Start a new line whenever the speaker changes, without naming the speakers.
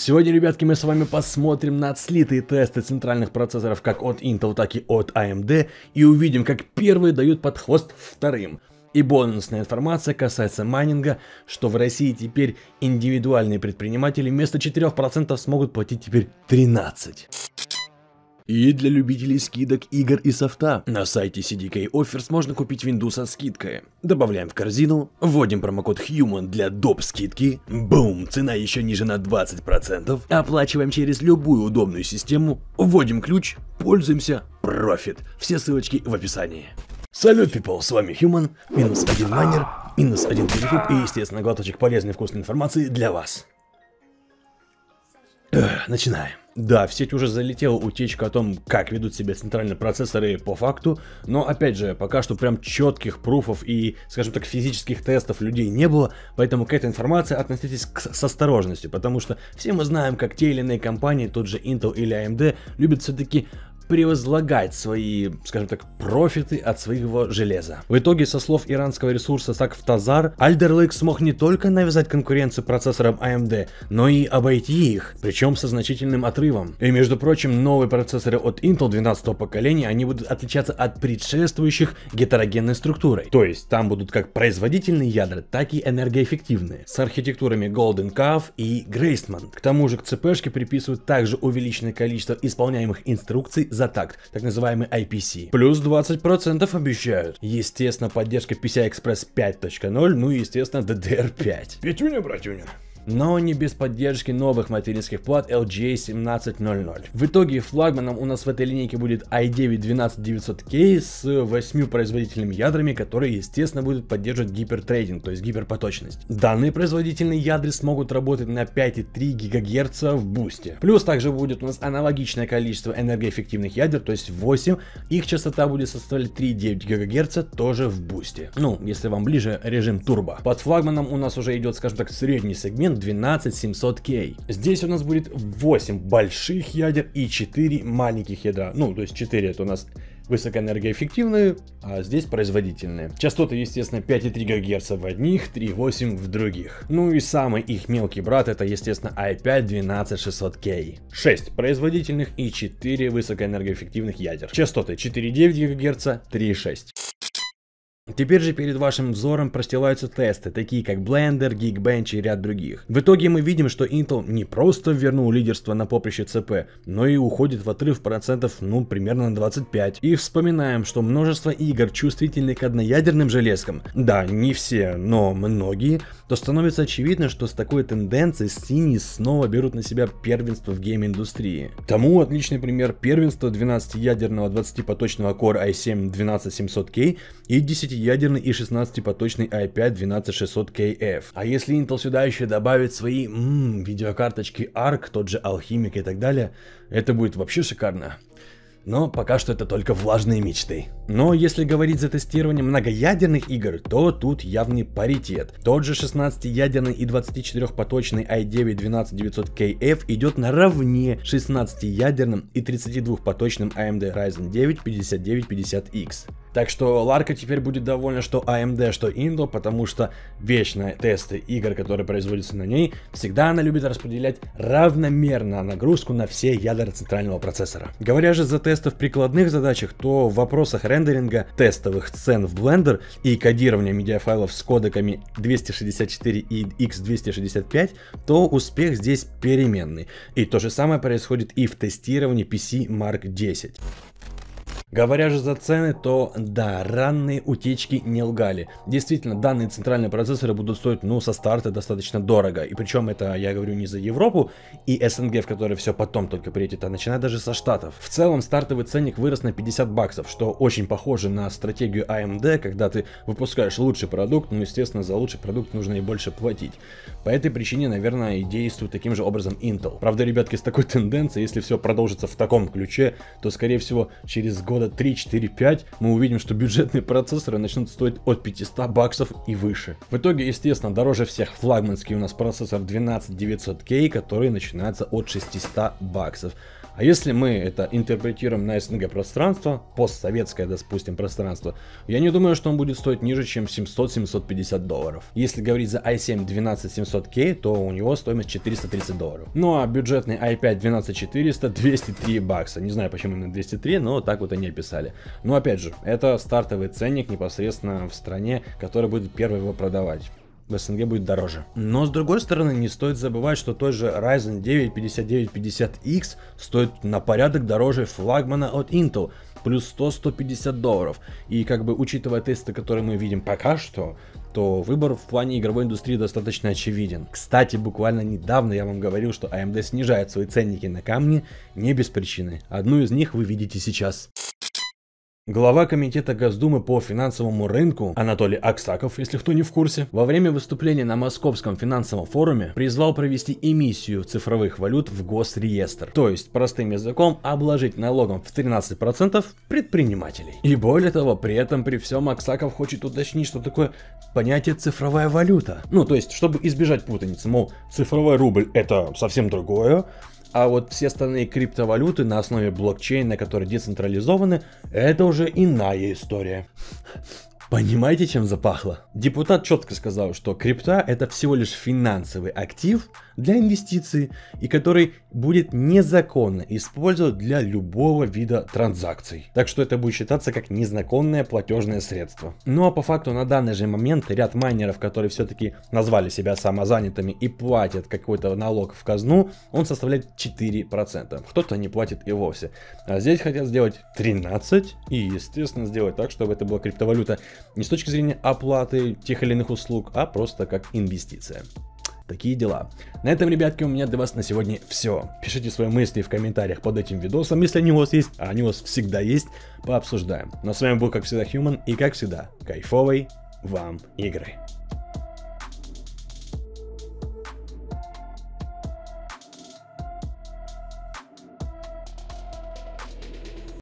Сегодня, ребятки, мы с вами посмотрим на отслитые тесты центральных процессоров как от Intel, так и от AMD и увидим, как первые дают под хвост вторым. И бонусная информация касается майнинга, что в России теперь индивидуальные предприниматели вместо 4% смогут платить теперь 13% и для любителей скидок игр и софта. На сайте CDK Offers можно купить Windows со скидкой. Добавляем в корзину, вводим промокод HUMAN для доп скидки, бум, цена еще ниже на 20%, оплачиваем через любую удобную систему, вводим ключ, пользуемся, профит. Все ссылочки в описании. Салют, people, с вами Human, минус один майнер, минус один перекуп и, естественно, глоточек полезной вкусной информации для вас. Эх, начинаем. Да, в сеть уже залетела утечка о том, как ведут себя центральные процессоры по факту, но опять же, пока что прям четких пруфов и, скажем так, физических тестов людей не было, поэтому к этой информации относитесь к, с осторожностью, потому что все мы знаем, как те или иные компании, тот же Intel или AMD, любят все-таки превозлагать свои, скажем так, профиты от своего железа. В итоге, со слов иранского ресурса Такфтазар, Alder смог не только навязать конкуренцию процессорам AMD, а но и обойти их, причем со значительным отрывом. И между прочим, новые процессоры от Intel 12 поколения, они будут отличаться от предшествующих гетерогенной структурой. То есть, там будут как производительные ядра, так и энергоэффективные, с архитектурами Golden Calf и Graceman. К тому же к ЦПшке приписывают также увеличенное количество исполняемых инструкций за такт, так называемый IPC. Плюс 20% обещают. Естественно, поддержка PCI Express 5.0, ну и, естественно, DDR5. Петюня, братюня но не без поддержки новых материнских плат LGA 1700. В итоге флагманом у нас в этой линейке будет i9-12900K с 8 производительными ядрами, которые естественно будут поддерживать гипертрейдинг, то есть гиперпоточность. Данные производительные ядры смогут работать на 5,3 ГГц в бусте. Плюс также будет у нас аналогичное количество энергоэффективных ядер, то есть 8, их частота будет составлять 3,9 ГГц тоже в бусте. Ну, если вам ближе режим турбо. Под флагманом у нас уже идет, скажем так, средний сегмент, 12700K. Здесь у нас будет 8 больших ядер и 4 маленьких ядра. Ну, то есть 4 это у нас высокоэнергоэффективные, а здесь производительные. Частоты, естественно, 5,3 ГГц в одних, 3,8 в других. Ну и самый их мелкий брат это, естественно, i5 12600K. 6 производительных и 4 высокоэнергоэффективных ядер. Частоты 4,9 ГГц, 3,6. Теперь же перед вашим взором простилаются тесты, такие как Blender, Geekbench и ряд других. В итоге мы видим, что Intel не просто вернул лидерство на поприще ЦП, но и уходит в отрыв процентов, ну, примерно на 25. И вспоминаем, что множество игр, чувствительны к одноядерным железкам, да, не все, но многие, то становится очевидно, что с такой тенденцией Steam снова берут на себя первенство в гейм-индустрии. Тому отличный пример первенство 12-ядерного 20-поточного Core i7-12700K и 10 10-ядерный и 16-поточный i5-12600KF. А если Intel сюда еще добавит свои м м-м, -м, видеокарточки ARC, тот же Алхимик и так далее, это будет вообще шикарно. Но пока что это только влажные мечты. Но если говорить за тестирование многоядерных игр, то тут явный паритет. Тот же 16-ядерный и 24-поточный i9-12900KF идет наравне 16-ядерным и 32-поточным AMD эм Ryzen 9 5950X. Так что Ларка теперь будет довольна, что AMD, а что Intel, потому что вечные тесты игр, которые производятся на ней, всегда она любит распределять равномерно нагрузку на все ядра центрального процессора. Говоря же за тесты в прикладных задачах, то в вопросах рендеринга тестовых сцен в Blender и кодирования медиафайлов с кодеками 264 и X265, то успех здесь переменный. И то же самое происходит и в тестировании PC Mark 10. Говоря же за цены, то да, ранние утечки не лгали. Действительно, данные центральные процессоры будут стоить, ну, со старта достаточно дорого. И причем это, я говорю, не за Европу и СНГ, в которые все потом только приедет, а начиная даже со Штатов. В целом, стартовый ценник вырос на 50 баксов, что очень похоже на стратегию AMD, а когда ты выпускаешь лучший продукт, но, ну, естественно, за лучший продукт нужно и больше платить. По этой причине, наверное, и действует таким же образом Intel. Правда, ребятки, с такой тенденцией, если все продолжится в таком ключе, то, скорее всего, через год года 3-4-5 мы увидим, что бюджетные процессоры начнут стоить от 500 баксов и выше. В итоге, естественно, дороже всех флагманский у нас процессор 12900K, который начинается от 600 баксов. А если мы это интерпретируем на СНГ пространство, постсоветское, допустим, пространство, я не думаю, что он будет стоить ниже, чем 700-750 долларов. Если говорить за i7 12700K, то у него стоимость 430 долларов. Ну а бюджетный i5 12400 203 бакса. Не знаю, почему именно 203, но так вот они описали. Но опять же, это стартовый ценник непосредственно в стране, которая будет первой его продавать в СНГ будет дороже. Но с другой стороны, не стоит забывать, что тот же Ryzen 9 5950X стоит на порядок дороже флагмана от Intel, плюс 100-150 долларов. И как бы учитывая тесты, которые мы видим пока что, то выбор в плане игровой индустрии достаточно очевиден. Кстати, буквально недавно я вам говорил, что AMD снижает свои ценники на камни не без причины. Одну из них вы видите сейчас. Глава комитета Госдумы по финансовому рынку Анатолий Аксаков, если кто не в курсе, во время выступления на Московском финансовом форуме призвал провести эмиссию цифровых валют в Госреестр, то есть, простым языком, обложить налогом в 13% предпринимателей. И более того, при этом при всем Аксаков хочет уточнить, что такое понятие цифровая валюта. Ну, то есть, чтобы избежать путаницы, мол, цифровой рубль это совсем другое, а вот все остальные криптовалюты на основе блокчейна, которые децентрализованы, это уже иная история. Понимаете, чем запахло? Депутат четко сказал, что крипта это всего лишь финансовый актив для инвестиций и который будет незаконно использовать для любого вида транзакций. Так что это будет считаться как незаконное платежное средство. Ну а по факту на данный же момент ряд майнеров, которые все-таки назвали себя самозанятыми и платят какой-то налог в казну, он составляет 4%. Кто-то не платит и вовсе. А здесь хотят сделать 13 и естественно сделать так, чтобы это была криптовалюта не с точки зрения оплаты тех или иных услуг, а просто как инвестиция. Такие дела. На этом, ребятки, у меня для вас на сегодня все. Пишите свои мысли в комментариях под этим видосом, если они у вас есть, а они у вас всегда есть, пообсуждаем. Но ну, а с вами был, как всегда, Human, и как всегда, кайфовой вам игры.